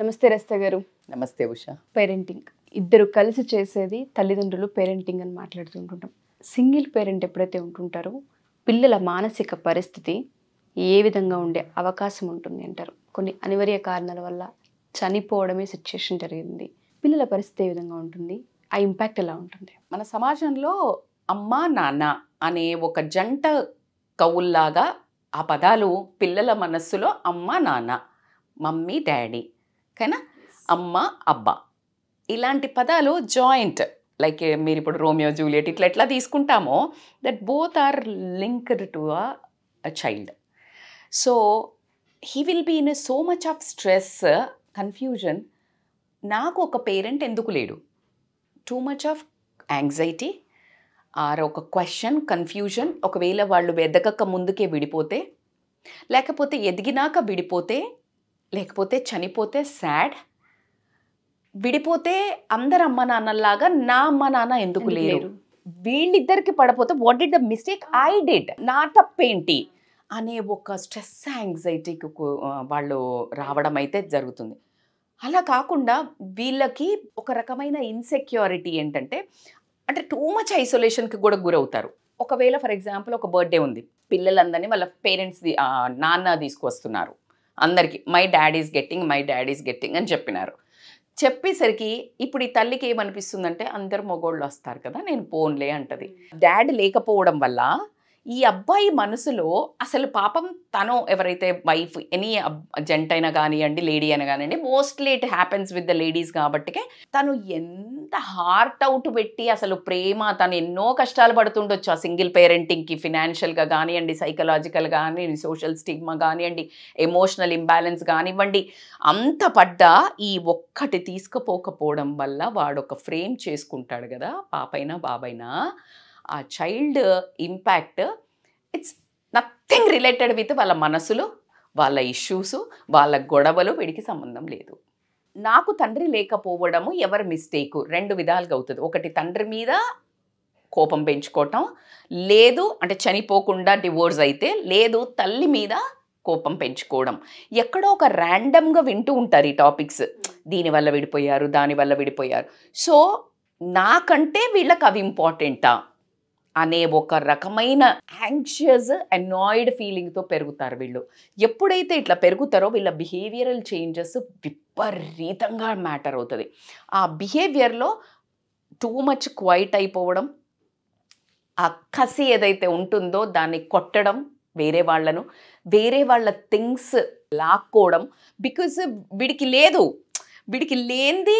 నమస్తే రస్త గారు నమస్తే ఉష పేరెంటింగ్ ఇద్దరు కలిసి చేసేది తల్లిదండ్రులు పేరెంటింగ్ అని మాట్లాడుతుంటుంటాం సింగిల్ పేరెంట్ ఎప్పుడైతే ఉంటుంటారో పిల్లల మానసిక పరిస్థితి ఏ విధంగా ఉండే అవకాశం ఉంటుంది అంటారు కొన్ని అనివార్య కారణాల వల్ల చనిపోవడమే సిచ్యుయేషన్ జరిగింది పిల్లల పరిస్థితి ఏ విధంగా ఉంటుంది ఆ ఇంపాక్ట్ ఎలా ఉంటుంది మన సమాజంలో అమ్మ నాన్న అనే ఒక జంట కవుల్లాగా ఆ పదాలు పిల్లల మనస్సులో అమ్మ నాన్న మమ్మీ డాడీ కానీ అమ్మ అబ్బ ఇలాంటి పదాలు జాయింట్ లైక్ మీరు ఇప్పుడు రోమియో జూలియట్ ఇట్లా ఎట్లా తీసుకుంటామో that both are linked to a child so he will be in so much of stress confusion నాకు ఒక పేరెంట్ ఎందుకు లేడు too much of anxiety or ఒక క్వశ్చన్ కన్ఫ్యూజన్ ఒకవేళ వాళ్ళు ఎదగక ముందుకే విడిపోతే లేకపోతే ఎదిగినాక విడిపోతే లేకపోతే చనిపోతే శాడ్ విడిపోతే అందరు అమ్మ నాన్నలాగా నా అమ్మ నాన్న ఎందుకు లేరు వీళ్ళిద్దరికి పడపోతే what did the mistake I did నా తప్పేంటి అనే ఒక స్ట్రెస్ యాంగ్జైటీకి వాళ్ళు రావడం అయితే జరుగుతుంది అలా కాకుండా వీళ్ళకి ఒక రకమైన ఇన్సెక్యూరిటీ ఏంటంటే అంటే టూ మచ్ ఐసోలేషన్కి కూడా గురవుతారు ఒకవేళ ఫర్ ఎగ్జాంపుల్ ఒక బర్త్డే ఉంది పిల్లలందరినీ వాళ్ళ పేరెంట్స్ నాన్న తీసుకువస్తున్నారు అందరికీ my daddy's getting my daddy's getting అని చెప్పినారు చెప్పేసరికి ఇప్పుడు ఈ తల్లికి ఏమనిపిస్తుందంటే అందరు మగోళ్ళు వస్తారు కదా నేను పోన్లే అంటది డాడీ లేకపోవడం వల్ల ఈ అబ్బాయి మనసులో అసలు పాపం తను ఎవరైతే వైఫ్ ఎనీ జెంట్ అయినా కానివ్వండి లేడీ అయినా కానివ్వండి mostly it happens with the ladies కాబట్టికే తను ఎంత హార్ట్ అవుట్ పెట్టి అసలు ప్రేమ తను ఎన్నో కష్టాలు పడుతుండొచ్చు ఆ సింగిల్ పేరెంటింగ్కి ఫినాన్షియల్గా కానివ్వండి సైకలాజికల్ కానివ్వండి సోషల్ స్టిగ్మ కానివ్వండి ఎమోషనల్ ఇంబ్యాలెన్స్ కానివ్వండి అంత పడ్డా ఈ ఒక్కటి తీసుకుపోకపోవడం వల్ల వాడు ఒక ఫ్రేమ్ చేసుకుంటాడు కదా పాపైనా బాబైనా ఆ child impact it's nothing related with వాళ్ళ మనసులు వాళ్ళ ఇష్యూస్ వాళ్ళ గొడవలు వీడికి సంబంధం లేదు నాకు తండ్రి లేకపోవడము ఎవరి మిస్టేకు రెండు విధాలుగా అవుతుంది ఒకటి తండ్రి మీద కోపం పెంచుకోవటం లేదు అంటే చనిపోకుండా డివోర్స్ అయితే లేదు తల్లి మీద కోపం పెంచుకోవడం ఎక్కడో ఒక ర్యాండమ్గా వింటూ ఉంటారు ఈ టాపిక్స్ దీనివల్ల విడిపోయారు దానివల్ల విడిపోయారు సో నాకంటే వీళ్ళకి అవి ఇంపార్టెంటా అనే ఒక రకమైన యాంగ్షియస్ అనాయిడ్ ఫీలింగ్తో పెరుగుతారు వీళ్ళు ఎప్పుడైతే ఇట్లా పెరుగుతారో వీళ్ళ బిహేవియరల్ చేంజెస్ విపరీతంగా మ్యాటర్ అవుతుంది ఆ బిహేవియర్లో టూ మచ్ క్వైట్ అయిపోవడం ఆ కసి ఏదైతే ఉంటుందో దాన్ని కొట్టడం వేరే వాళ్ళను వేరే వాళ్ళ థింగ్స్ లాక్కోవడం బికాజ్ వీడికి లేదు వీడికి లేనిది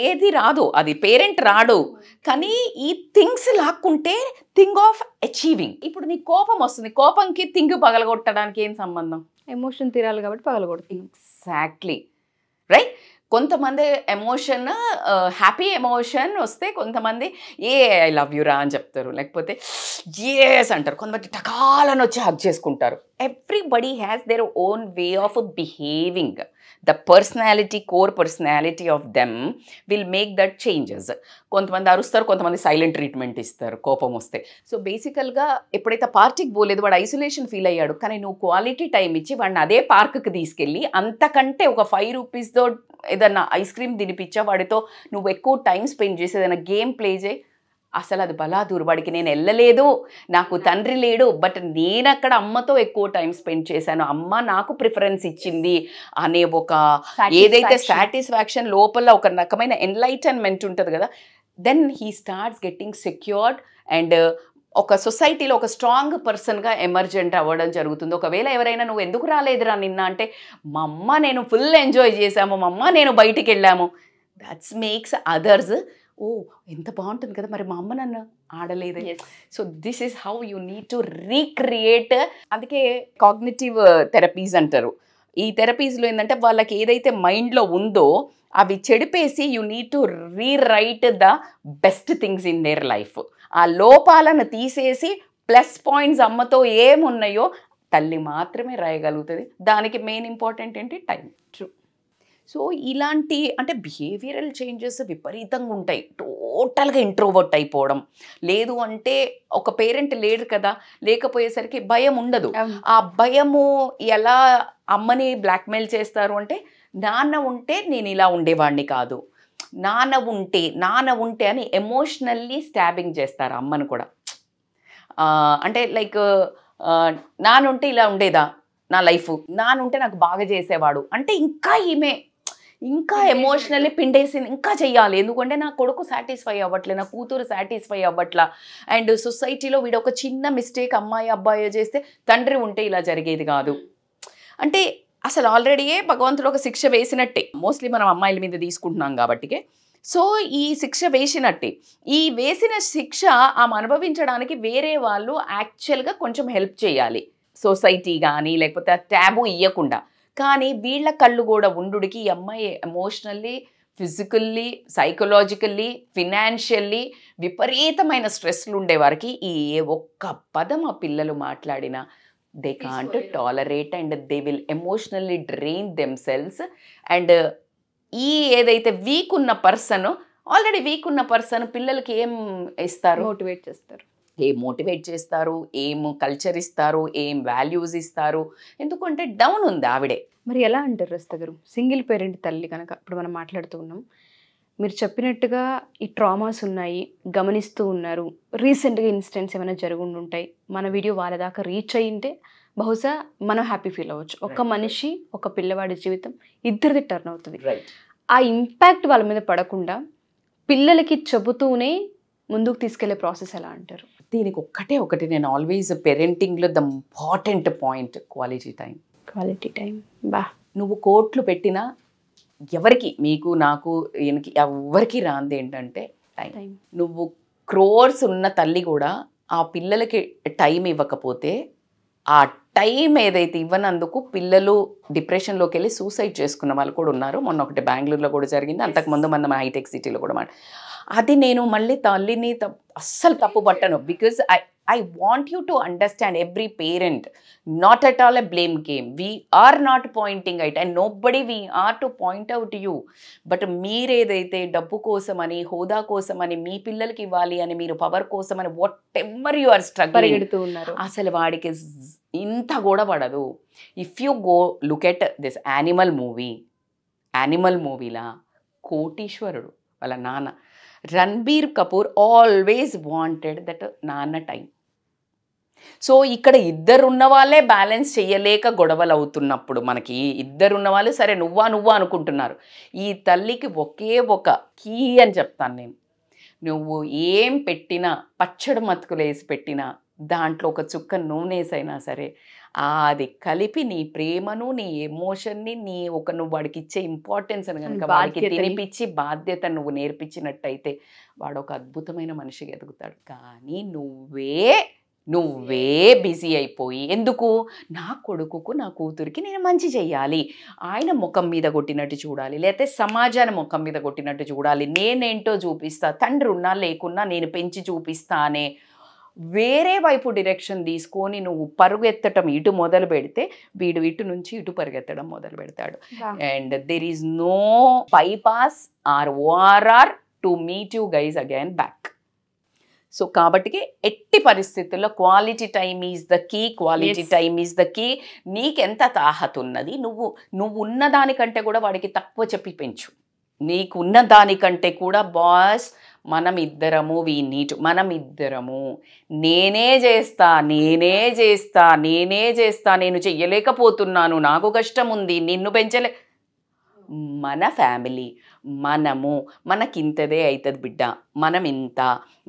ఏది రాదు అది పేరెంట్ రాడు కానీ ఈ థింగ్స్ లాక్కుంటే థింగ్ ఆఫ్ అచీవింగ్ ఇప్పుడు నీ కోపం వస్తుంది కోపంకి థింగ్ పగలగొట్టడానికి ఏం సంబంధం ఎమోషన్ తీరాలి కాబట్టి పగలగొడుతుంది ఎగ్జాక్ట్లీ రైట్ కొంతమంది ఎమోషన్ హ్యాపీ ఎమోషన్ వస్తే కొంతమంది ఏ ఐ లవ్ యూ రా అని చెప్తారు లేకపోతే ఎస్ అంటారు కొంతమంది టకాలను వచ్చి హక్ చేసుకుంటారు everybody has their own way of behaving the personality core personality of them will make that changes కొంతమంది అరుస్తారు కొంతమంది సైలెంట్ ట్రీట్మెంట్ ఇస్తారు కోపం వస్తే సో బేసికల్గా ఎప్పుడైతే పార్టీకి పోలేదు వాడు ఐసోలేషన్ ఫీల్ అయ్యాడు కానీ నువ్వు క్వాలిటీ టైం ఇచ్చి వాడిని అదే పార్క్కి తీసుకెళ్ళి అంతకంటే ఒక ఫైవ్ రూపీస్తో ఏదన్నా ఐస్ క్రీమ్ తినిపించా వాడితో నువ్వు ఎక్కువ టైం స్పెండ్ చేసి ఏదైనా గేమ్ ప్లే చేయి అసలు అది బలా బలాదూరువాడికి నేను వెళ్ళలేదు నాకు తండ్రి లేడు బట్ నేను అక్కడ అమ్మతో ఎక్కువ టైం స్పెండ్ చేశాను అమ్మ నాకు ప్రిఫరెన్స్ ఇచ్చింది అనే ఒక ఏదైతే సాటిస్ఫాక్షన్ లోపల ఒక రకమైన ఎన్లైటన్మెంట్ ఉంటుంది కదా then he starts getting secured and ఒక సొసైటీలో ఒక స్ట్రాంగ్ పర్సన్గా ఎమర్జెంట్ అవ్వడం జరుగుతుంది ఒకవేళ ఎవరైనా నువ్వు ఎందుకు రాలేదురా నిన్న అంటే మా అమ్మ నేను ఫుల్ ఎంజాయ్ చేశాము మా అమ్మ నేను బయటికి వెళ్ళాము దట్స్ మేక్స్ అదర్స్ ఓ ఎంత బాగుంటుంది కదా మరి మా అమ్మ నన్ను ఆడలేదు so this is how you need to recreate అందుకే కాగ్నేటివ్ థెరపీస్ అంటారు ఈ థెరపీస్లో ఏంటంటే వాళ్ళకి ఏదైతే మైండ్లో ఉందో అవి చెడిపేసి you need to rewrite the best things in their life ఆ లోపాలను తీసేసి ప్లస్ పాయింట్స్ అమ్మతో ఏమున్నాయో తల్లి మాత్రమే రాయగలుగుతుంది దానికి మెయిన్ ఇంపార్టెంట్ ఏంటి టైం ట్రూ సో ఇలాంటి అంటే బిహేవియరల్ చేంజెస్ విపరీతంగా ఉంటాయి టోటల్గా ఇంట్రోవర్ట్ అయిపోవడం లేదు అంటే ఒక పేరెంట్ లేడు కదా లేకపోయేసరికి భయం ఉండదు ఆ భయము ఎలా అమ్మని బ్లాక్మెయిల్ చేస్తారు అంటే నాన్న ఉంటే నేను ఇలా ఉండేవాడిని కాదు నాన్న ఉంటే నాన్న ఉంటే అని ఎమోషనల్లీ స్టాబింగ్ చేస్తారు అమ్మను కూడా అంటే లైక్ నానుంటే ఇలా ఉండేదా నా లైఫ్ నానుంటే నాకు బాగా చేసేవాడు అంటే ఇంకా ఈమె ఇంకా ఎమోషనల్లీ పిండేసింది ఇంకా చెయ్యాలి ఎందుకంటే నా కొడుకు సాటిస్ఫై అవ్వట్లే నా కూతురు సాటిస్ఫై అవ్వట్లా అండ్ సొసైటీలో వీడు ఒక చిన్న మిస్టేక్ అమ్మాయి అబ్బాయి చేస్తే తండ్రి ఉంటే ఇలా జరిగేది కాదు అంటే అసలు ఆల్రెడీయే భగవంతుడు ఒక శిక్ష వేసినట్టే మోస్ట్లీ మనం అమ్మాయిల మీద తీసుకుంటున్నాం కాబట్టికే సో ఈ శిక్ష వేసినట్టే ఈ వేసిన శిక్ష ఆమె అనుభవించడానికి వేరే వాళ్ళు యాక్చువల్గా కొంచెం హెల్ప్ చేయాలి సొసైటీ కానీ లేకపోతే ట్యాబు ఇవ్వకుండా కానీ వీళ్ళ కళ్ళు కూడా ఉండుడికి ఈ అమ్మాయి ఎమోషనల్లీ ఫిజికల్లీ సైకలాజికల్లీ ఫినాన్షియల్లీ విపరీతమైన స్ట్రెస్లు ఉండేవారికి ఈ ఏ ఒక్క పదం ఆ పిల్లలు మాట్లాడిన they can't tolerate and they will emotionally drain them cells and ఈ ఏదైతే వీక్ ఉన్న పర్సన్ ఆల్రెడీ వీక్ ఉన్న పర్సన్ పిల్లలకి ఏం ఇస్తారు మోటివేట్ చేస్తారు ఏం మోటివేట్ చేస్తారు ఏం కల్చర్ ఇస్తారు ఏం వాల్యూస్ ఇస్తారు ఎందుకంటే డౌన్ ఉంది ఆవిడే మరి ఎలా అంటారు రస్త గారు సింగిల్ పేరెంట్ తల్లి కనుక ఇప్పుడు మనం మాట్లాడుతూ ఉన్నాం మీరు చెప్పినట్టుగా ఈ ట్రామాస్ ఉన్నాయి గమనిస్తూ ఉన్నారు రీసెంట్గా ఇన్సిడెంట్స్ ఏమైనా జరుగుండి ఉంటాయి మన వీడియో వాళ్ళ దాకా రీచ్ అయ్యింటే బహుశా మనం హ్యాపీ ఫీల్ అవ్వచ్చు ఒక మనిషి ఒక పిల్లవాడి జీవితం ఇద్దరిది టర్న్ అవుతుంది ఆ ఇంపాక్ట్ వాళ్ళ మీద పడకుండా పిల్లలకి చెబుతూనే ముందుకు తీసుకెళ్లే ప్రాసెస్ ఎలా అంటారు దీనికి ఒక్కటే ఒకటి నేను ఆల్వేస్ పేరెంటింగ్లో the important point quality time quality time బా నువ్వు కోట్లు పెట్టినా ఎవరికి మీకు నాకు ఈయనకి ఎవరికి రాంది ఏంటంటే టైం నువ్వు క్రోర్స్ ఉన్న తల్లి కూడా ఆ పిల్లలకి టైం ఇవ్వకపోతే ఆ టైం ఏదైతే ఇవ్వనందుకు పిల్లలు డిప్రెషన్లోకి వెళ్ళి సూసైడ్ చేసుకున్న వాళ్ళు కూడా ఉన్నారు మొన్న ఒకటి బెంగళూరులో కూడా జరిగింది అంతకుముందు మన హైటెక్ సిటీలో కూడా మాట అది నేను మళ్ళీ తల్లిని అస్సలు తప్పు పట్టను because I I want you to understand every parent not at all a blame game we are not pointing it and nobody we are to point out you but మీరేదైతే డబ్బు కోసమని హోదా కోసమని మీ పిల్లలకి ఇవ్వాలి అని మీరు పవర్ కోసమని వాట్ ఎవర్ యు ఆర్ ఉన్నారు అసలు వాడికి ఇంత కూడా పడదు if you go look at this animal movie animal మూవీలా కోటీశ్వరుడు వాళ్ళ నాన్న Ranbir Kapoor always wanted that నాన్న టైం సో ఇక్కడ ఇద్దరు ఉన్న వాళ్ళే బ్యాలెన్స్ చేయలేక గొడవలు అవుతున్నప్పుడు మనకి ఇద్దరు ఉన్న వాళ్ళు సరే నువ్వా నువ్వా అనుకుంటున్నారు ఈ తల్లికి ఒకే ఒక కీ అని చెప్తాను నేను నువ్వు ఏం పెట్టినా పచ్చడి మతుకులు వేసి పెట్టినా దాంట్లో ఒక చుక్క నూనె వేసైనా సరే అది కలిపి నీ ప్రేమను నీ ఎమోషన్ని నీ ఒక నువ్వు వాడికి ఇచ్చే ఇంపార్టెన్స్ అని కనుక వాడికి తినిపించి బాధ్యత నువ్వు నేర్పించినట్టయితే వాడు ఒక అద్భుతమైన మనిషిగా ఎదుగుతాడు కానీ నువ్వే నువ్వే బిజీ అయిపోయి ఎందుకు నా కొడుకుకు నా కూతురికి నేను మంచి చెయ్యాలి ఆయన ముఖం మీద కొట్టినట్టు చూడాలి లేకపోతే సమాజాన్ని ముఖం మీద కొట్టినట్టు చూడాలి నేనేంటో చూపిస్తా తండ్రి ఉన్నా లేకున్నా నేను పెంచి చూపిస్తా అనే వేరే వైపు డిరెక్షన్ తీసుకొని నువ్వు పరుగెత్తటం ఇటు మొదలు పెడితే వీడు ఇటు నుంచి ఇటు పరిగెత్తడం మొదలు పెడతాడు and there is no bypass or ORR to meet you guys again back so కాబట్టి ఎట్టి పరిస్థితుల్లో quality time is the key quality time is the key నీకెంత తాహత ఉన్నది నువ్వు నువ్వు ఉన్న దానికంటే కూడా వాడికి తక్కువ చెప్పి పెంచు నీకున్న దానికంటే కూడా బాస్ మనం ఇద్దరము వీ నీట్ మనం ఇద్దరము నేనే చేస్తా నేనే చేస్తా నేనే చేస్తా నేను చెయ్యలేకపోతున్నాను నాకు కష్టం ఉంది నిన్ను పెంచలే మన ఫ్యామిలీ మనము మనకింతదే అవుతుంది బిడ్డ మనం ఇంత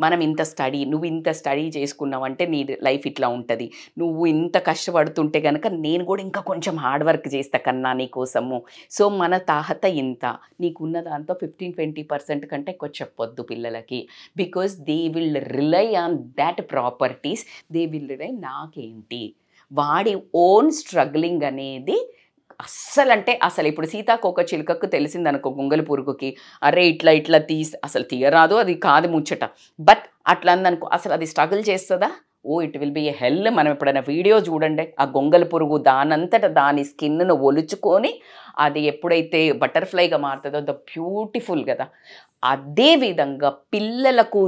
మనం ఇంత స్టడీ నువ్వు ఇంత స్టడీ చేసుకున్నావంటే నీ లైఫ్ ఇట్లా ఉంటుంది నువ్వు ఇంత కష్టపడుతుంటే కనుక నేను కూడా ఇంకా కొంచెం హార్డ్ వర్క్ చేస్తా కన్నా నీకోసము సో మన తాహత ఇంత నీకున్న దాంతో ఫిఫ్టీన్ ట్వంటీ పర్సెంట్ కంటే ఎక్కువ చెప్పొద్దు పిల్లలకి because they will rely on that properties they will rely నాకేంటి వాడి ఓన్ స్ట్రగ్లింగ్ అనేది అస్సలు అంటే అసలు ఇప్పుడు సీతాకోక చిలుకకు తెలిసిందనుకో గుంగలి పురుగుకి అరే ఇట్లా ఇట్లా తీసి అసలు తీయరాదు అది కాదు ముచ్చట బట్ అట్లా అందనుకో అసలు అది స్ట్రగుల్ చేస్తుందా oh it will be a hell మనం ఎప్పుడైనా వీడియో చూడండి ఆ గొంగల పురుగు దానంతట దాని స్కిన్ను ఒలుచుకొని అది ఎప్పుడైతే బటర్ఫ్లైగా మారుతుందో ద బ్యూటిఫుల్ కదా అదేవిధంగా పిల్లలకు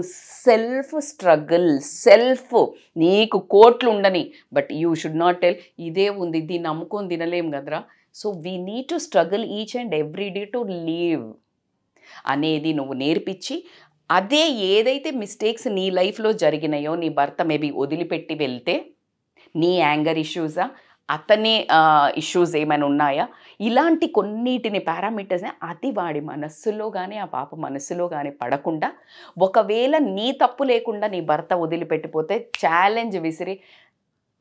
సెల్ఫ్ స్ట్రగుల్ సెల్ఫ్ నీకు కోట్లు ఉండని but you should not tell ఇదే ఉంది దీన్ని నమ్ముకొని తినలేం కదరా so we need to struggle each and every day to leave అనేది నువ్వు నేర్పించి అదే ఏదైతే మిస్టేక్స్ నీ లైఫ్లో జరిగినాయో నీ భర్త మేబీ వదిలిపెట్టి వెళ్తే నీ యాంగర్ ఇష్యూసా అతనే ఇష్యూస్ ఏమైనా ఉన్నాయా ఇలాంటి కొన్నిటిని పారామీటర్స్ని అది వాడి మనస్సులో కానీ ఆ పాప మనస్సులో కానీ పడకుండా ఒకవేళ నీ తప్పు లేకుండా నీ భర్త వదిలిపెట్టిపోతే ఛాలెంజ్ విసిరి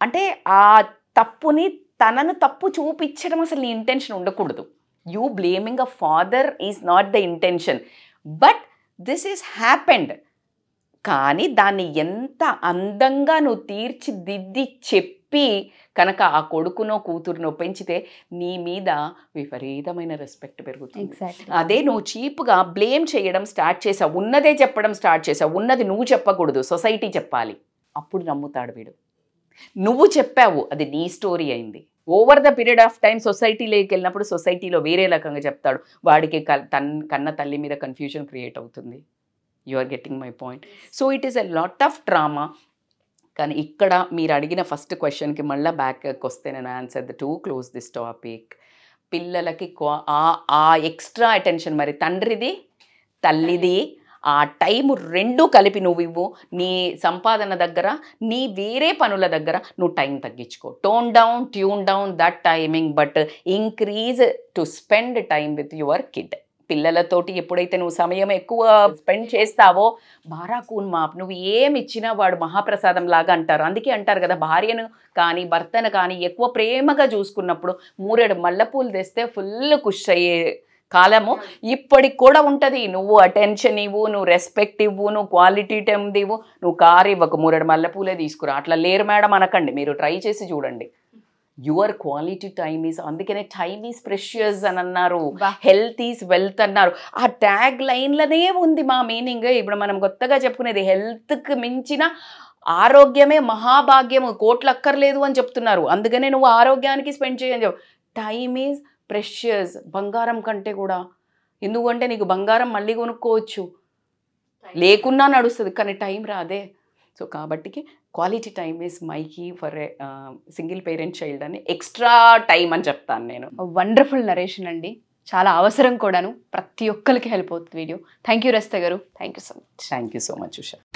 అంటే ఆ తప్పుని తనను తప్పు చూపించడం అసలు నీ ఇంటెన్షన్ ఉండకూడదు you blaming a father is not the intention but this is happened కానీ దాన్ని ఎంత అందంగా నువ్వు తీర్చిదిద్ది చెప్పి కనుక ఆ కొడుకునో కూతురునో పెంచితే నీ మీద విపరీతమైన రెస్పెక్ట్ పెరుగుతుంది అదే నువ్వు చీప్గా బ్లేమ్ చేయడం స్టార్ట్ చేసావు ఉన్నదే చెప్పడం స్టార్ట్ చేసావు ఉన్నది నువ్వు చెప్పకూడదు సొసైటీ చెప్పాలి అప్పుడు నమ్ముతాడు వీడు నువ్వు చెప్పావు అది నీ స్టోరీ అయింది over the period of time సొసైటీలోకి వెళ్ళినప్పుడు సొసైటీలో వేరే రకంగా చెప్తాడు వాడికి తన్ కన్న తల్లి మీద కన్ఫ్యూజన్ క్రియేట్ అవుతుంది you are getting my point so it is a lot of drama కానీ ఇక్కడ మీరు అడిగిన ఫస్ట్ క్వశ్చన్కి మళ్ళీ బ్యాక్కి వస్తే నేను answer the to close this topic పిల్లలకి ఆ ఎక్స్ట్రా అటెన్షన్ మరి తండ్రిది తల్లిది ఆ టైం రెండు కలిపి నువ్వు ఇవ్వు నీ సంపాదన దగ్గర నీ వేరే పనుల దగ్గర నువ్వు టైం తగ్గించుకో tone down tune down that timing but increase to spend time with your kid పిల్లలతోటి ఎప్పుడైతే నువ్వు సమయం ఎక్కువ స్పెండ్ చేస్తావో బారాకూన్ మాప్ నువ్వు ఏమి ఇచ్చినా వాడు మహాప్రసాదం లాగా అంటారు అందుకే అంటారు కదా భార్యను కానీ భర్తను కానీ ఎక్కువ ప్రేమగా చూసుకున్నప్పుడు మూరేడు మల్లెపూలు తెస్తే ఫుల్ కుష్ అయ్యే కాలము ఇప్పటికి కూడా ఉంటుంది నువ్వు అటెన్షన్ ఇవ్వు నువ్వు రెస్పెక్ట్ ఇవ్వు నువ్వు క్వాలిటీ టైం ఇవ్వు నువ్వు కారు ఇవ్వక మూరడు మల్లెపూలే తీసుకురా అట్లా లేరు మేడం అనకండి మీరు ట్రై చేసి చూడండి యువర్ క్వాలిటీ టైమ్ ఈస్ అందుకనే టైమ్ ఈస్ ప్రెషియస్ అని అన్నారు హెల్త్ ఈస్ వెల్త్ అన్నారు ఆ ట్యాగ్ లైన్లనే ఉంది మా మీనింగ్ ఇప్పుడు మనం కొత్తగా చెప్పుకునేది హెల్త్కి మించిన ఆరోగ్యమే మహాభాగ్యము కోట్లు అక్కర్లేదు అని చెప్తున్నారు అందుకనే నువ్వు ఆరోగ్యానికి స్పెండ్ చేయని చెప్పు టైమ్ ఈజ్ ప్రెషియస్ బంగారం కంటే కూడా ఎందుకంటే నీకు బంగారం మళ్ళీ కొనుక్కోవచ్చు లేకున్నా నడుస్తుంది కానీ టైం రాదే సో కాబట్టికి క్వాలిటీ టైం ఇస్ మైకీ ఫర్ సింగిల్ పేరెంట్ చైల్డ్ అని ఎక్స్ట్రా టైం అని చెప్తాను నేను వండర్ఫుల్ నరేషన్ అండి చాలా అవసరం కూడాను ప్రతి ఒక్కరికి హెల్ప్ అవుతుంది వీడియో థ్యాంక్ యూ రస్తే గారు thank you so much thank you so much Usha